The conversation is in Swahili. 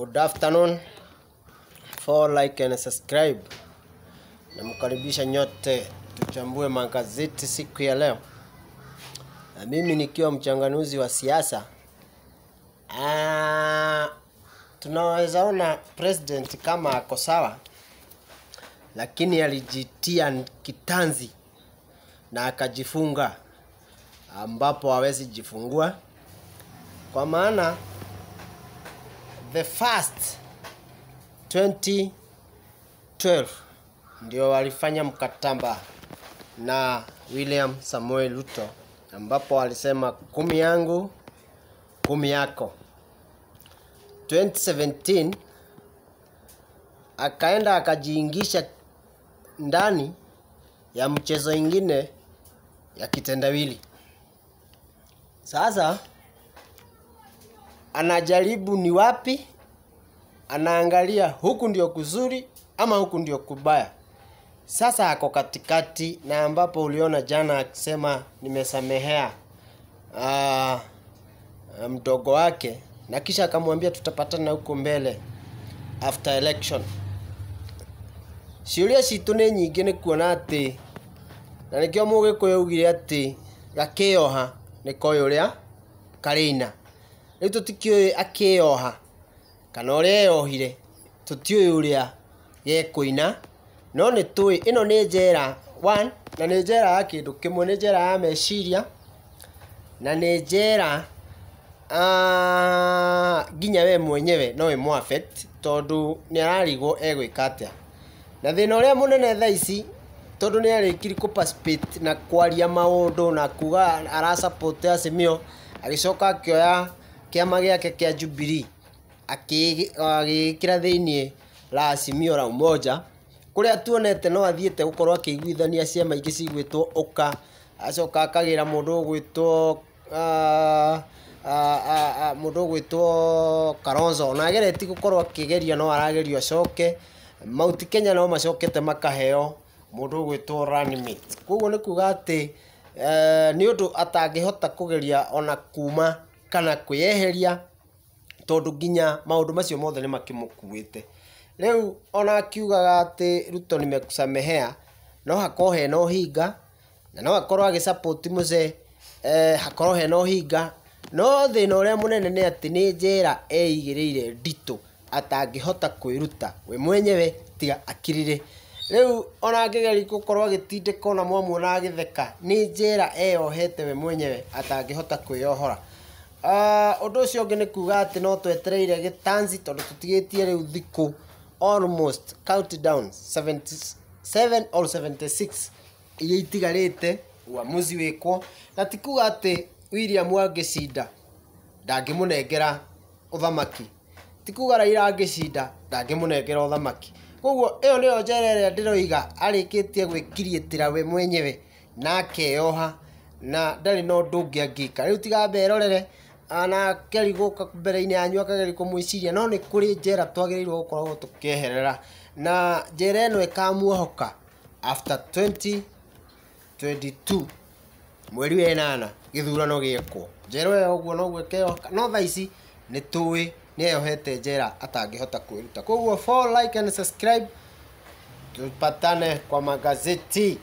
good afternoon for like and subscribe namkaribisha nyote tuchambue magazeti siku ya leo na mimi nikiwa mchanganuzi wa siasa ah, tunaweza ona president kama ako sawa lakini alijitia kitanzi na akajifunga ambapo hawezi jifungua kwa maana the first 2012 ndio walifanya mkataba na William Samuel Ruto ambapo alisema kumi yangu kumi yako. 2017 akaenda akajiingisha ndani ya mchezo ingine ya kitendawili. Sasa anajaribu ni wapi, anaangalia huku ndio kuzuri ama huku ndio kubaya. Sasa ako katikati, na ambapo uliona jana akisema nimesamehea ah, mdogo wake, na kisha akamwambia tutapatana huko mbele after election. Ciuria citu ni nyingi ni kuona ati na nikio mugikuyu ugire ati gakioha nikoyo uria karina rä tå tikä oha kana å rä a eyohire tå tiå å rä a gekåina no nä tå ä no nä njera na nä njera ya kä ndå kä mwe nä njera ya meciria na nä njera nginya we mwenyewe no ä mwabet tondå nä ararigwo egwä ka atä a na thä na å rä a må nene tha ici tondå nä arä kiri na kwaria maå ndå na kuga arasimio agä coka akä oya kiama giake kia Jubilee agĩgĩkĩra thĩinĩ la Azimio la Umoja kũrĩa atuonete no athiĩte gũkorwo akĩiguithania ciama ingĩ cigwĩtwo ũka acoka akagĩra mũndũ ũgwĩtwo ah, ah, ah, mũndũ ũgwĩtwo Kalonzo ona agereti gũkorwo akĩgeria no aragerio acoke mauti Kenya no macokete makaheo mũndũ ũgwĩtwo Ranmit koguo nĩ kuga atĩ eh, ni ũndũ atangĩhota kugeria ona kuma kana kwĩyeheria tondå nginya maå macio mothe nä makä rĩu ona akiugaga atĩ ruto nimekusamehea no hakorwo hena ũhinga na no akorwo agä mucee eh, hakorwo hena ũhinga no thĩna ũrĩa mũnene nĩ atĩ nĩ njĩra eigĩrĩire nditũ atangĩhota kwĩruta we mwenyewe tiga akirire rĩu ona angĩgeri gũkorwo agĩtindĩka ona mwamuona agĩtheka nĩ njĩra eyohete we mwenyewe atangĩhota kwĩyohora undu ah, ucio ungi ni kuga ati no twetereire gitanzi tondu tutigitie riu thiku almost count down 77 or 76 iria itigarite uamuzi wikwo na ti kuga ati William angicinda ndangĩmũnengera ũthamaki ti kuga Raila angicinda ndangĩmũnengera ũthamaki koguo ĩyo nĩyo njera ĩrĩa ndĩroiga arĩkĩtie gwĩkiriĩtĩra we mwenyewe na akeyoha na ndarĩ na ũndũ ũngĩ angĩka rĩu tiga mberorere anakeri guka mbere-inä yanyu akageri kå mwä ciria no nä kå rä njera twagä rä irwo gå koragwo tå keherera na njera ä no ĩkamuohoka after 22 mweri wa ĩnana gĩthurano gĩekwo njera ĩyo ũguo noguo ĩkeyohoka no thaa ici tuwi ni nĩ eyohete njera atangĩhota kwĩruta koguo follow like and subscribe tupatane kwa magazeti